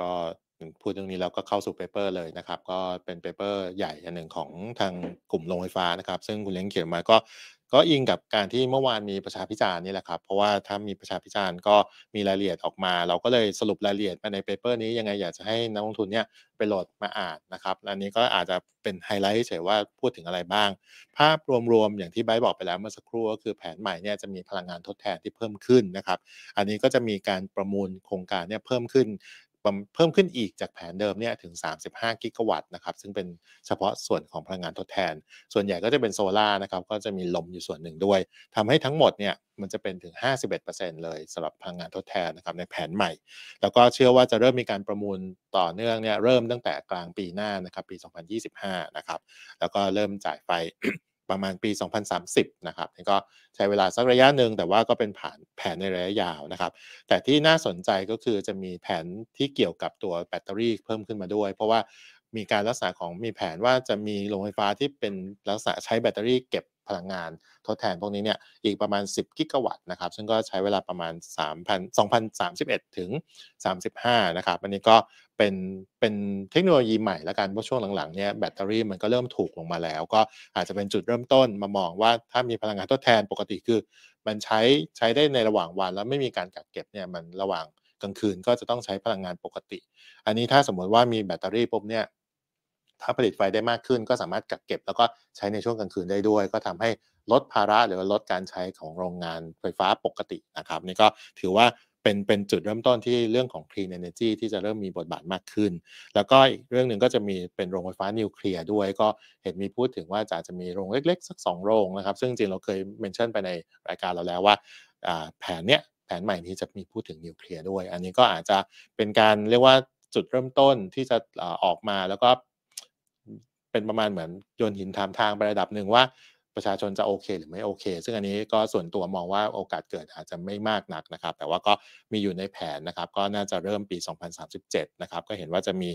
ก็พูดเรื่องนี้แล้วก็เข้าสู่เปเปอร์เลยนะครับ ก็เป็นเปเปอร์ใหญ่อันหนึ่งของทางกลุ่มโรงไฟฟ้านะครับซึ่งคุณเล้งเขียนมาก็ก็อิงกับการที่เมื่อวานมีประชาพิจารณ์นี่แหละครับเพราะว่าถ้ามีประชาพิจารณ์ก็มีรายละเอียดออกมา เราก็เลยสรุปรายละเอียดมาในเปเปอร์นี้ยังไงอยากจะให้นักลงทุนเนี่ยไปโหลดมาอ่านนะครับอันนี้ก็อาจจะเป็นไฮไลท์เฉยว่าพูดถึงอะไรบ้าง ภาพรวมๆอย่างที่ไบบอก ไปแล้วเมื่อสักครู่ก็คือแผนใหม่เนี่ยจะมีพลังงานทดแทนที่เพิ่มขึ้นนะครับอันนี้ก็จะมีการประมูลโครงการเนี่ยเพิ่มขึ้นเพิ่มขึ้นอีกจากแผนเดิมเนี่ยถึง 35 กิกะวัตต์นะครับซึ่งเป็นเฉพาะส่วนของพลังงานทดแทน ส่วนใหญ่ก็จะเป็นโซลา่านะครับก็จะมีลมอยู่ส่วนหนึ่งด้วย ทำให้ทั้งหมดเนี่ยมันจะเป็นถึง 51%เลยสำหรับพลังงานทดแทนนะครับในแผนใหม่ แล้วก็เชื่อว่าจะเริ่มมีการประมูลต่อเนื่องเนี่ยเริ่มตั้งแต่กลางปีหน้านะครับปี 2025 นะครับแล้วก็เริ่มจ่ายไฟประมาณปี 2030 นะครับนี่ก็ใช้เวลาสักระยะหนึ่งแต่ว่าก็เป็นผนแผนในระยะยาวนะครับแต่ที่น่าสนใจก็คือจะมีแผนที่เกี่ยวกับตัวแบตเตอรี่เพิ่มขึ้นมาด้วย เพราะว่ามีการรักษาของมีแผนว่าจะมีโรงไฟฟ้าที่เป็นรักษาใช้แบตเตอรี่เก็บพลังงานทดแทนพวกนี้เนี่ยอีกประมาณ 10 กิกะวัตต์นะครับซึ่งก็ใช้เวลาประมาณ3,000 2,031 ถึง 35 นะครับอันนี้ก็เป็นเป็นเทคโนโลยีใหม่ละกันเพราะช่วงหลังๆเนี่ยแบตเตอรี่มันก็เริ่มถูกลงมาแล้ว ก็อาจจะเป็นจุดเริ่มต้นมามองว่า ถ้ามีพลังงานทดแทนปกติคือ มันใช้ใช้ได้ในระหว่างวันแล้วไม่มีการกักเก็บเนี่ยมันระหว่างกลางคืนก็จะต้องใช้พลังงานปกติ อันนี้ถ้าสมมติว่ามีแบตเตอรี่ปุ๊บเนี่ยถ้าผลิตไฟได้มากขึ้นก็สามารถกักเก็บแล้วก็ใช้ในช่วงกลางคืนได้ด้วย ก็ทำให้ลดภาระหรือลดการใช้ของโรงงานไฟฟ้าปกตินะครับนี่ก็ถือว่าเป็นเป็นจุดเริ่มต้นที่เรื่องของ clean energy ที่จะเริ่มมีบทบาทมากขึ้น แล้วก็อีกเรื่องหนึ่งก็จะมีเป็นโรงไฟฟ้านิวเคลียร์ด้วยก็เห็นมีพูดถึงว่าจะจะมีโรงเล็กๆ สัก2โรงนะครับซึ่งจริงเราเคยเมนชั่นไปในรายการเราแล้วว่า แผนเนี้ยแผนใหม่นี้จะมีพูดถึงนิวเคลียร์ด้วยอันนี้ก็อาจจะเป็นการเรียกว่าจุดเริ่มต้นที่จะออกมาแล้วก็เป็นประมาณเหมือนโยนหินถามทางไประดับหนึ่งว่า ประชาชนจะโอเค หรือไม่โอเค ซึ่งอันนี้ก็ส่วนตัวมองว่าโอกาสเกิดอาจจะไม่มากนักนะครับแต่ว่าก็มีอยู่ในแผนนะครับก็น่าจะเริ่มปี 2037 นะครับก็เห็นว่าจะมี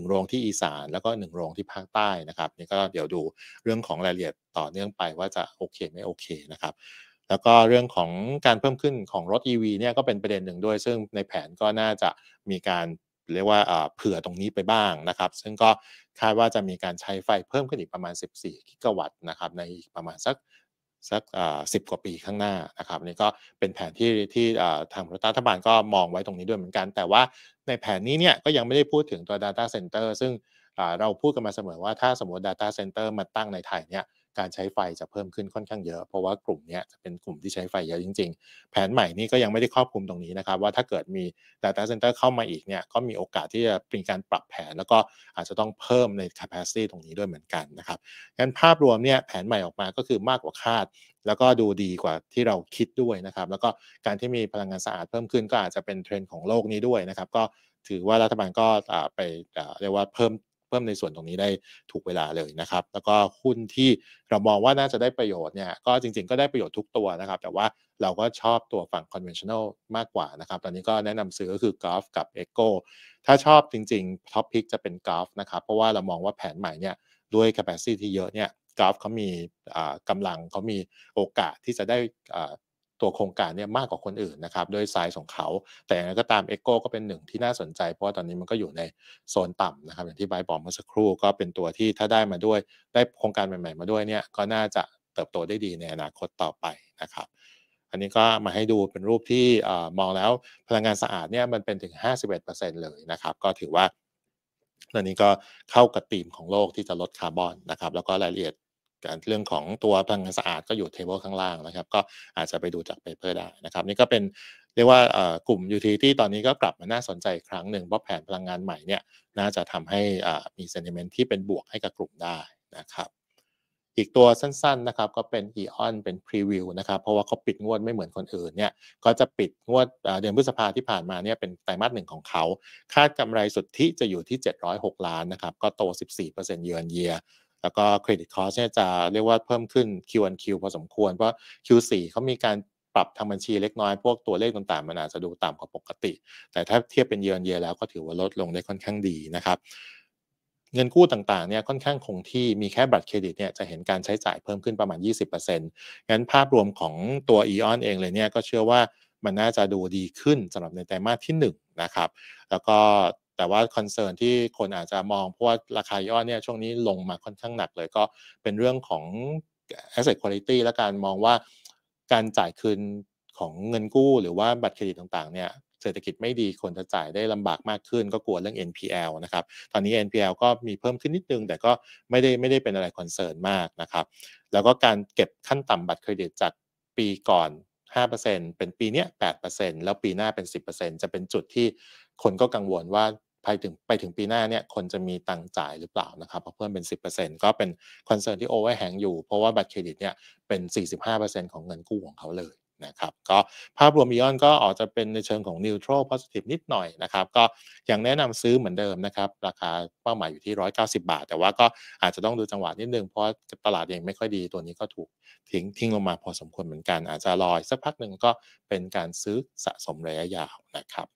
1 โรงที่อีสานแล้วก็1โรงที่ภาคใต้นะครับนี่ก็เดี๋ยวดูเรื่องของรายละเอียดต่อเนื่องไปว่าจะโอเคไม่โอเคนะครับแล้วก็เรื่องของการเพิ่มขึ้นของรถ EV เนี่ยก็เป็นประเด็นหนึ่งด้วย ซึ่งในแผนก็น่าจะมีการเรียกว่าเผื่อตรงนี้ไปบ้างนะครับ ซึ่งก็คาดว่าจะมีการใช้ไฟเพิ่มขึ้นอีกประมาณ 14 กิกะวัตต์นะครับ ในอีกประมาณสักสักสิบกว่าปีข้างหน้านะครับนี่ก็เป็นแผนที่ที่ทางรัฐบาลก็มองไว้ตรงนี้ด้วยเหมือนกัน แต่ว่าในแผนนี้เนี่ยก็ยังไม่ได้พูดถึงตัว Data Center ซึ่งเราพูดกันมาเสมอว่าถ้าสมมติ Data Center มาตั้งในไทยเนี่ยการใช้ไฟจะเพิ่มขึ้นค่อนข้างเยอะเพราะว่ากลุ่มนี้จะเป็นกลุ่มที่ใช้ไฟเยอะจริงๆ แผนใหม่นี้ก็ยังไม่ได้ครอบคลุมตรงนี้นะครับว่าถ้าเกิดมี Data Center เข้ามาอีกเนี่ยก็มีโอกาสที่จะเป็นการปรับแผน แล้วก็อาจจะต้องเพิ่มใน capacity ตรงนี้ด้วยเหมือนกันนะครับงั้นภาพรวมเนี่ยแผนใหม่ออกมาก็คือมากกว่าคาด แล้วก็ดูดีกว่าที่เราคิดด้วยนะครับแล้วก็การที่มีพลังงานสะอาดเพิ่มขึ้นก็อาจจะเป็นเทรนด์ของโลกนี้ด้วยนะครับก็ถือว่ารัฐบาลก็ไปเรียกว่าเพิ่มเพิ่มในส่วนตรงนี้ได้ถูกเวลาเลยนะครับ แล้วก็หุ้นที่เรามองว่าน่าจะได้ประโยชน์เนี่ยก็จริงๆก็ได้ประโยชน์ทุกตัวนะครับ แต่ว่าเราก็ชอบตัวฝั่ง conventional มากกว่านะครับ ตอนนี้ก็แนะนำซื้อก็คือกอล์ฟกับ Echo ถ้าชอบจริงๆ top pick จะเป็นกอล์ฟนะครับเพราะว่าเรามองว่าแผนใหม่เนี่ยด้วย capacity ที่เยอะเนี่ยกล์ฟเขามีกำลังเขามีโอกาสที่จะได้ตัวโครงการเนี่ยมากกว่าคนอื่นนะครับด้วยไซส์ของเขาแต่อย่างไรก็ตามเอโก้ก็เป็นหนึ่งที่น่าสนใจ เพราะว่าตอนนี้มันก็อยู่ในโซนต่ำนะครับอย่างที่ใบบอกเมื่อสักครู่ก็เป็นตัวที่ถ้าได้มาด้วย ได้โครงการใหม่ ๆมาด้วยเนี่ยก็น่าจะเติบโตได้ดีในอนาคตต่อไปนะครับอันนี้ก็มาให้ดูเป็นรูปที่มองแล้วพลังงานสะอาดเนี่ยมันเป็นถึง 51%เลยนะครับก็ถือว่าตอนนี้ก็เข้ากับธีมของโลกที่จะลดคาร์บอนนะครับแล้วก็รายละเอียดแต่เรื่องของตัวพลังงานสะอาดก็อยู่เทเบิลข้างล่างนะครับก็อาจจะไปดูจากเปเปอร์ได้นะครับนี่ก็เป็นเรียกว่ากลุ่มยูทีที่ตอนนี้ก็กลับมาน่าสนใจอีกครั้งหนึ่งเพราะแผนพลังงานใหม่เนี่ยน่าจะทำให้มีเซนิเมนต์ที่เป็นบวกให้กับกลุ่มได้นะครับอีกตัวสั้นๆนะครับก็เป็นอีออนเป็นพรีวิวนะครับเพราะว่าเขาปิดงวดไม่เหมือนคนอื่นเนี่ยก็จะปิดงวดเดือนพฤษภาที่ผ่านมาเนี่ยเป็นไตรมาสหนึ่งของเขาคาดกำไรสุทธิจะอยู่ที่706ล้านนะครับก็โต 14%เยือนเยียแล้วก็เครดิตคอร์สเนี่ยจะเรียกว่าเพิ่มขึ้น Q1Q พอสมควร เพราะ Q4 เขามีการปรับทางบัญชีเล็กน้อยพวกตัวเลขต่างๆ มันอาจจะดูต่ำกว่าปกติ แต่ถ้าเทียบเป็นเยือนเยแล้วก็ถือว่าลดลงได้ค่อนข้างดีนะครับเงินกู้ต่างๆเนี่ยค่อนข้างคงที่มีแค่บัตรเครดิตเนี่ยจะเห็นการใช้จ่ายเพิ่มขึ้นประมาณ 20%งั้นภาพรวมของตัวีออนเองเลยเนี่ยก็เชื่อว่ามันน่าจะดูดีขึ้นสำหรับในไตรมาสที่1นะครับแล้วก็แต่ว่าคอนเซิร์นที่คนอาจจะมองเพราะว่าราคาย่อเนี่ยช่วงนี้ลงมาค่อนข้างหนักเลย ก็เป็นเรื่องของ asset quality และการมองว่าการจ่ายคืนของเงินกู้หรือว่าบัตรเครดิตต่างๆ เนี่ย เศรษฐกิจไม่ดีคนจะจ่ายได้ลำบากมากขึ้นก็กลัวเรื่อง NPL นะครับตอนนี้ NPL ก็มีเพิ่มขึ้นนิดนึง แต่ก็ไม่ได้ไม่ได้เป็นอะไรคอนเซิร์นมากนะครับแล้วก็การเก็บขั้นต่ำบัตรเครดิตจากปีก่อน 5%เป็นปีเนี้ย8%แล้วปีหน้าเป็น 10%จะเป็นจุดที่คนก็กังวลว่าไปถึงไปถึงปีหน้าเนี่ยคนจะมีตังจ่ายหรือเปล่านะครับเพราะเพิ่มเป็น 10%ก็เป็นคอนเซิร์นที่โอเวอร์แหงอยู่เพราะว่าบัตรเครดิตเนี่ยเป็น 45%ของเงินกู้ของเขาเลยนะครับก็ภาพรวมอีออนก็อาจจะเป็นในเชิงของนิวโตร l โพซิทีฟนิดหน่อยนะครับ ก็ยังแนะนำซื้อเหมือนเดิมนะครับราคาเป้าหมายอยู่ที่ 190 บาท แต่ว่าก็อาจจะต้องดูจังหวะนิดนึง เพราะตลาดเองไม่ค่อยดีตัวนี้ก็ถูกทิ้งทิ้งลงมาพอสมควรเหมือนกัน อาจจะลอยสักพักหนึ่งก็เป็นการซื้อสะสมระยะยาวนะครับ